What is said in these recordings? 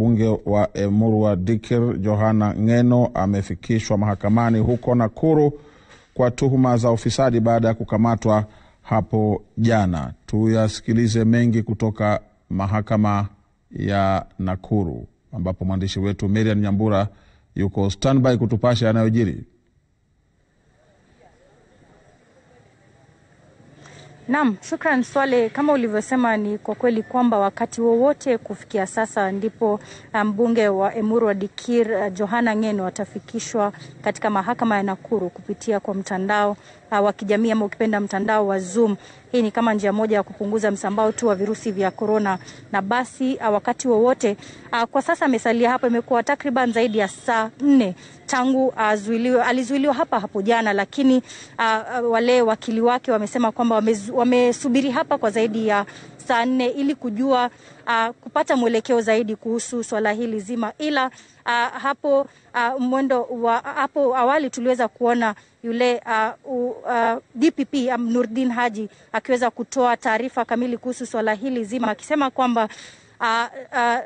mbunge wa emurua Dikir Johana Ngeno amefikishwa mahakamani huko Nakuru kwa tuhuma za ufisadi baada ya kukamatwa hapo jana. Tuyasikilize mengi kutoka mahakama ya Nakuru ambapo mwandishi wetu Marian Nyambura yuko standby kutupasha yanayojiri. Naam, shukran Swale. Kama ulivyosema ni kwa kweli kwamba wakati wowote kufikia sasa ndipo mbunge um, wa Emuru wa Dikir uh, Johana Ngeno atafikishwa katika mahakama ya Nakuru kupitia kwa mtandao uh, wa kijamii ama ukipenda mtandao wa Zoom. Hii ni kama njia moja ya kupunguza msambao tu wa virusi vya korona, na basi uh, wakati wowote kwa sasa amesalia hapo. Imekuwa takriban zaidi ya saa nne tangu Alizuiliwa hapa hapo jana, lakini wale wakili wake wamesema kwamba wame wamesubiri hapa kwa zaidi ya saa nne ili kujua uh, kupata mwelekeo zaidi kuhusu swala hili zima, ila uh, hapo uh, mwendo wa hapo awali tuliweza kuona yule uh, uh, DPP um, Nurdin Haji akiweza kutoa taarifa kamili kuhusu swala hili zima akisema kwamba uh, uh,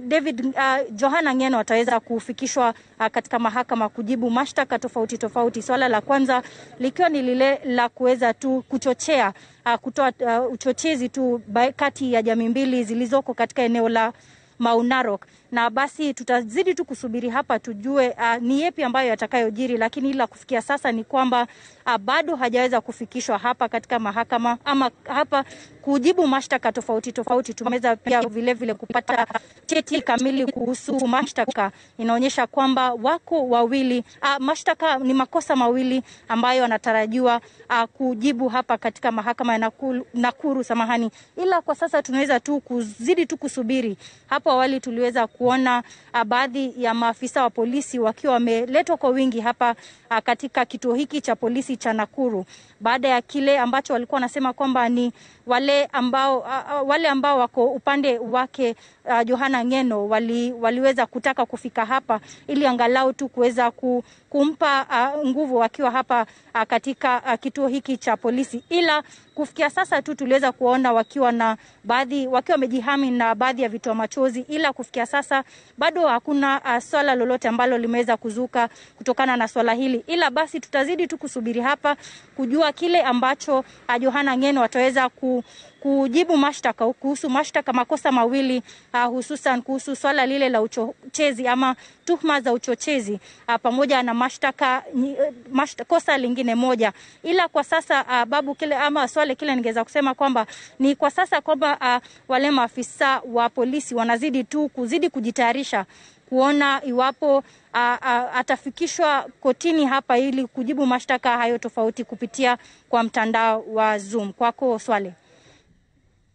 David uh, Johana Ngeno ataweza kufikishwa uh, katika mahakama kujibu mashtaka tofauti tofauti, swala la kwanza likiwa ni lile la kuweza tu kuchochea uh, kutoa uh, uchochezi tu kati ya jamii mbili zilizoko katika eneo la Maunarok, na basi tutazidi tu kusubiri hapa tujue uh, ni yepi ambayo yatakayojiri, lakini ila kufikia sasa ni kwamba uh, bado hajaweza kufikishwa hapa katika mahakama ama hapa kujibu mashtaka tofauti tofauti. Tumeweza pia vilevile vile kupata cheti kamili kuhusu mashtaka, inaonyesha kwamba wako wawili uh, mashtaka ni makosa mawili ambayo anatarajiwa uh, kujibu hapa katika mahakama ya Nakuru, Nakuru samahani, ila kwa sasa tunaweza tu kuzidi tu kusubiri hapa hapo awali tuliweza kuona ah, baadhi ya maafisa wa polisi wakiwa wameletwa kwa wingi hapa ah, katika kituo hiki cha polisi cha Nakuru baada ya kile ambacho walikuwa wanasema kwamba ni wale ambao, ah, wale ambao wako upande wake a, Johana Ngeno wali, waliweza kutaka kufika hapa ili angalau tu kuweza ku, kumpa a, nguvu wakiwa hapa a, katika a, kituo hiki cha polisi ila Kufikia sasa tu tuliweza kuona wakiwa na baadhi wakiwa wamejihami na baadhi ya vitoa machozi, ila kufikia sasa bado hakuna uh, swala lolote ambalo limeweza kuzuka kutokana na swala hili, ila basi tutazidi tu kusubiri hapa kujua kile ambacho uh, Johana Ngeno wataweza ku kujibu mashtaka kuhusu mashtaka makosa mawili uh, hususan kuhusu swala lile la uchochezi ama tuhuma za uchochezi uh, pamoja na mashtaka eh, mashtaka kosa lingine moja, ila kwa sasa uh, babu kile ama swali kile ningeza kusema kwamba ni kwa sasa kwamba uh, wale maafisa wa polisi wanazidi tu kuzidi kujitayarisha kuona iwapo a, a, atafikishwa kotini hapa ili kujibu mashtaka hayo tofauti kupitia kwa mtandao wa Zoom. Kwako Swale.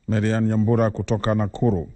Merian Nyambura kutoka Nakuru.